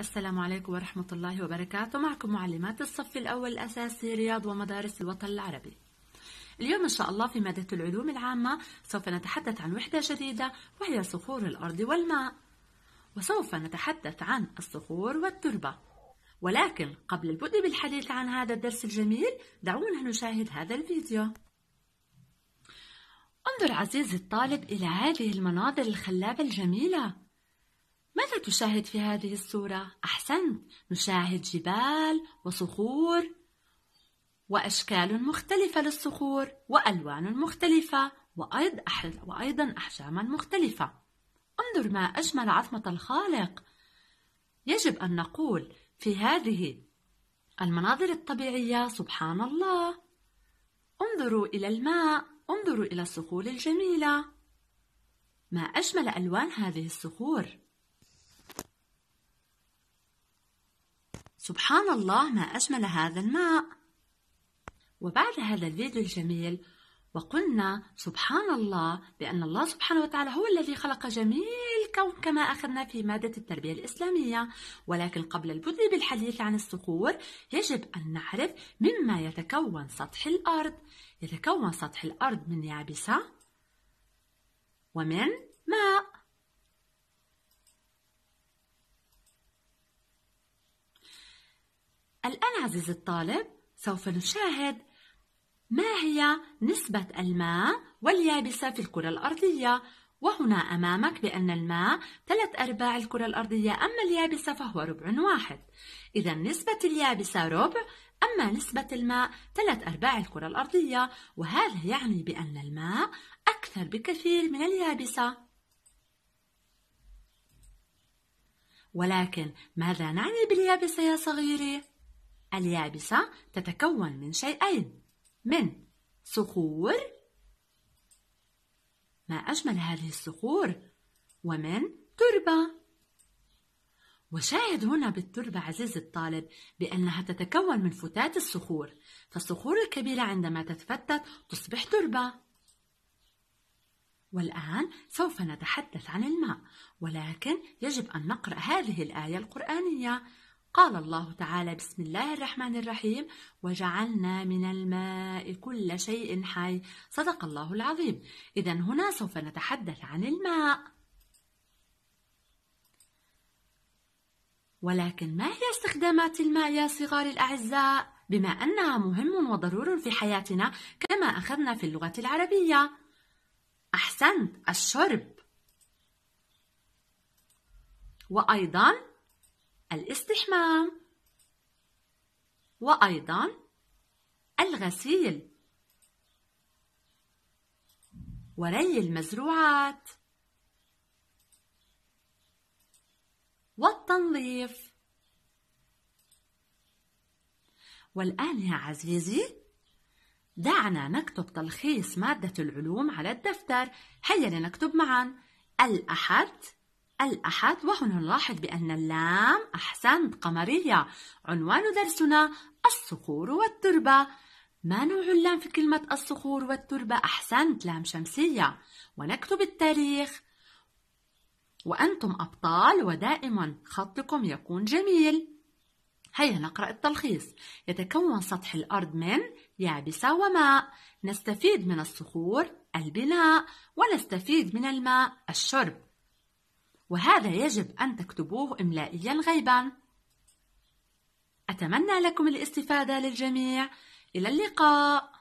السلام عليكم ورحمة الله وبركاته معكم معلمات الصف الأول الأساسي رياض ومدارس الوطن العربي اليوم إن شاء الله في مادة العلوم العامة سوف نتحدث عن وحدة جديدة وهي صخور الأرض والماء وسوف نتحدث عن الصخور والتربة ولكن قبل البدء بالحديث عن هذا الدرس الجميل دعونا نشاهد هذا الفيديو انظر عزيزي الطالب إلى هذه المناظر الخلابة الجميلة تشاهد في هذه الصورة؟ أحسنت نشاهد جبال وصخور وأشكال مختلفة للصخور وألوان مختلفة وأيضا أحجاما مختلفة انظر ما أجمل عظمة الخالق يجب أن نقول في هذه المناظر الطبيعية سبحان الله انظروا إلى الماء انظروا إلى الصخور الجميلة ما أجمل ألوان هذه الصخور سبحان الله ما أجمل هذا الماء وبعد هذا الفيديو الجميل وقلنا سبحان الله بأن الله سبحانه وتعالى هو الذي خلق جميع الكون كما أخذنا في مادة التربية الإسلامية ولكن قبل البدء بالحديث عن الصخور يجب أن نعرف مما يتكون سطح الأرض يتكون سطح الأرض من يابسة ومن ماء الآن عزيزي الطالب سوف نشاهد ما هي نسبة الماء واليابسة في الكرة الأرضية وهنا أمامك بأن الماء ثلاث أرباع الكرة الأرضية أما اليابسة فهو ربع واحد إذا نسبة اليابسة ربع أما نسبة الماء ثلاث أرباع الكرة الأرضية وهذا يعني بأن الماء أكثر بكثير من اليابسة ولكن ماذا نعني باليابسة يا صغيري؟ اليابسة تتكون من شيئين من صخور ما أجمل هذه الصخور ومن تربة وشاهد هنا بالتربة عزيزي الطالب بأنها تتكون من فتات الصخور فالصخور الكبيرة عندما تتفتت تصبح تربة والآن سوف نتحدث عن الماء ولكن يجب أن نقرأ هذه الآية القرآنية قال الله تعالى بسم الله الرحمن الرحيم وجعلنا من الماء كل شيء حي صدق الله العظيم إذا هنا سوف نتحدث عن الماء ولكن ما هي استخدامات الماء يا صغار الأعزاء؟ بما أنها مهم وضرور في حياتنا كما أخذنا في اللغة العربية أحسنت الشرب وأيضا الاستحمام وأيضا الغسيل وري المزروعات والتنظيف والآن يا عزيزي دعنا نكتب تلخيص مادة العلوم على الدفتر هيا لنكتب معا الأحد الأحد وهنا نلاحظ بأن اللام أحسنت قمرية عنوان درسنا الصخور والتربة ما نوع اللام في كلمة الصخور والتربة أحسنت لام شمسية ونكتب التاريخ وأنتم أبطال ودائما خطكم يكون جميل هيا نقرأ التلخيص يتكون سطح الأرض من يابسة وماء نستفيد من الصخور البناء ونستفيد من الماء الشرب وهذا يجب أن تكتبوه إملائيا غيبا أتمنى لكم الاستفادة للجميع إلى اللقاء